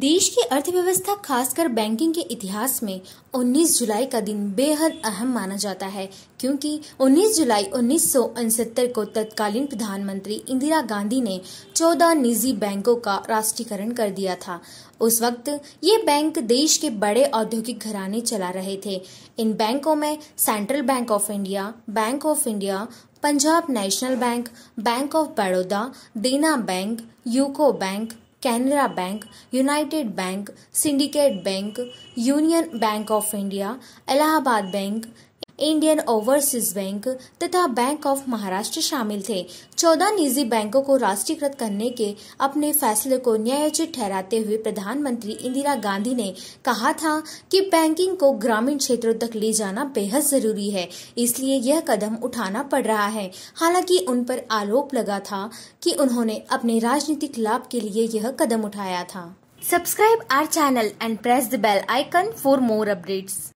देश की अर्थव्यवस्था खासकर बैंकिंग के इतिहास में 19 जुलाई का दिन बेहद अहम माना जाता है क्योंकि 19 जुलाई उन्नीस को तत्कालीन प्रधानमंत्री इंदिरा गांधी ने 14 निजी बैंकों का राष्ट्रीयकरण कर दिया था उस वक्त ये बैंक देश के बड़े औद्योगिक घराने चला रहे थे इन बैंकों में Central Bank of India Bank of India Punjab National Bank Bank of Baroda Dena Bank UCO Bank Canara Bank, United Bank, Syndicate Bank, Union Bank of India, Allahabad Bank, Indian Overseas Bank तथा बैंक ऑफ महाराष्ट्र शामिल थे चौदह निजी बैंकों को राष्ट्रीयकृत करने के अपने फैसले को न्यायोचित ठहराते हुए प्रधानमंत्री इंदिरा गांधी ने कहा था कि बैंकिंग को ग्रामीण क्षेत्रों तक ले जाना बेहद जरूरी है इसलिए यह कदम उठाना पड़ रहा है हालांकि उन पर आरोप लगा था कि उन्होंने अपने राजनीतिक लाभ के लिए यह कदम उठाया था subscribe our channel and press the bell icon for more updates